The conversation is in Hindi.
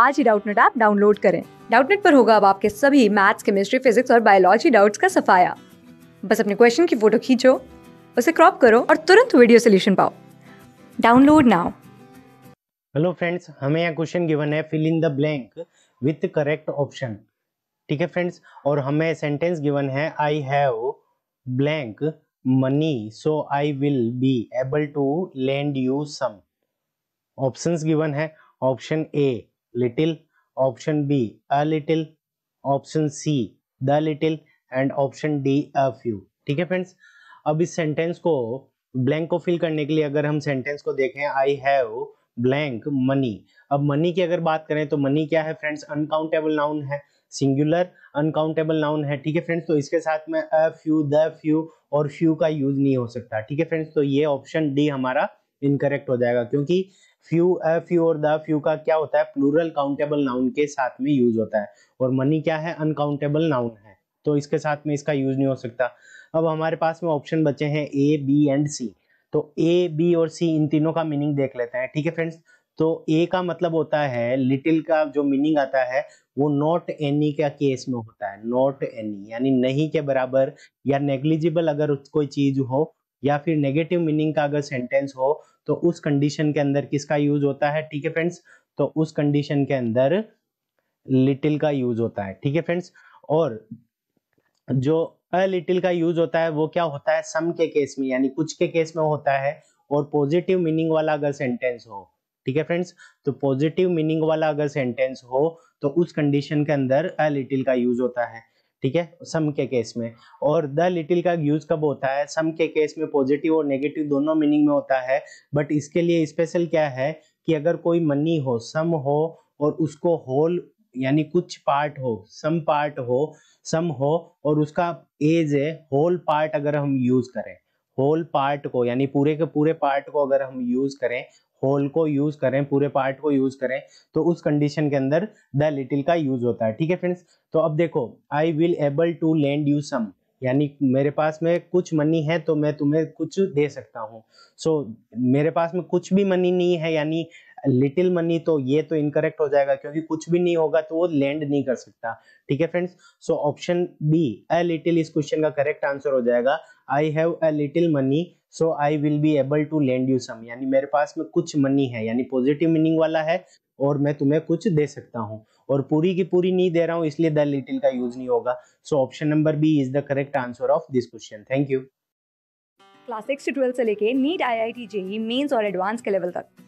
आज ही डाउटनेट ऐप डाउनलोड करें डाउटनेट पर होगा अब आपके सभी मैथ्स केमिस्ट्री फिजिक्स और बायोलॉजी डाउट्स का सफाया बस अपने क्वेश्चन की फोटो खींचो उसे क्रॉप करो और तुरंत वीडियो सोल्यूशन पाओ डाउनलोड नाउ हेलो फ्रेंड्स हमें यहाँ क्वेश्चन गिवन है fill in the blank with correct option ठीक है फ्रेंड्स और हमें सेंटेंस गिवन है I have blank money so I will be able to land you some options given है option A little option b a little option C the little and option D a few ठीक है फ्रेंड्स अब इस सेंटेंस को ब्लैंक को फिल करने के लिए अगर हम सेंटेंस को देखें आई हैव ब्लैंक मनी अब मनी की अगर बात करें तो मनी क्या है फ्रेंड्स अनकाउंटेबल नाउन है सिंगुलर अनकाउंटेबल नाउन है ठीक है फ्रेंड्स तो इसके साथ में अ फ्यू द फ्यू और फ्यू का यूज नहीं हो सकता ठीक है फ्रेंड्स तो ये ऑप्शन डी हमारा इनकरेक्ट हो जाएगा क्योंकि फ्यू फ्यू और द फ्यू का क्या होता है प्लूरल काउंटेबल नाउन के साथ में यूज होता है और मनी क्या है अनकाउंटेबल नाउन है तो इसके साथ में इसका यूज नहीं हो सकता अब हमारे पास में ऑप्शन बचे हैं ए बी एंड सी तो ए बी और सी इन तीनों का मीनिंग देख लेते हैं ठीक है फ्रेंड्स तो ए का मतलब होता है लिटिल का जो मीनिंग आता है वो नॉट एनी का केस में होता है नॉट एनी यानी नहीं के बराबर या नेग्लिजिबल अगर कोई चीज हो या फिर नेगेटिव मीनिंग का अगर सेंटेंस हो तो उस कंडीशन के अंदर किसका यूज होता है ठीक है फ्रेंड्स तो उस कंडीशन के अंदर लिटिल का यूज होता है ठीक है फ्रेंड्स और जो अ लिटिल का यूज होता है वो क्या होता है सम के केस में यानी कुछ के केस में होता है और पॉजिटिव मीनिंग वाला अगर सेंटेंस हो ठीक है फ्रेंड्स तो पॉजिटिव मीनिंग वाला अगर सेंटेंस हो तो उस कंडीशन के अंदर अ लिटिल का यूज होता है ठीक है सम के केस में और द लिटिल का यूज कब होता है सम के केस में पॉजिटिव और नेगेटिव दोनों मीनिंग में होता है बट इसके लिए स्पेशल क्या है कि अगर कोई मनी हो सम हो और उसको होल यानी कुछ पार्ट हो सम पार्ट हो सम हो और उसका एज है होल पार्ट अगर हम यूज करें होल पार्ट को यानी पूरे के पूरे पार्ट को अगर हम यूज करें होल को यूज करें पूरे पार्ट को यूज करें तो उस कंडीशन के अंदर द लिटिल का यूज होता है ठीक है फ्रेंड्स तो अब देखो I will able to land you some यानी मेरे पास में कुछ मनी है तो मैं तुम्हें कुछ दे सकता हूँ सो so, मेरे पास में कुछ भी मनी नहीं है यानी लिटिल मनी तो ये तो इनकरेक्ट हो जाएगा क्योंकि कुछ भी नहीं होगा तो वो लैंड नहीं कर सकता ठीक है friends so option B a little इस क्वेश्चन का करेक्ट आंसर हो जाएगा I have a little money so I will be able to land you some यानी मेरे पास में कुछ मनी है यानी पॉजिटिव मीनिंग वाला है और मैं तुम्हें कुछ दे सकता हूँ और पूरी की पूरी नहीं दे रहा हूँ इसलिए द लिटिल का यूज नहीं होगा so option number B is the correct answer of this question thank you class six से ट्वेल्थ से लेके NEET I I T JEE mains और एडवांस के लेवल तक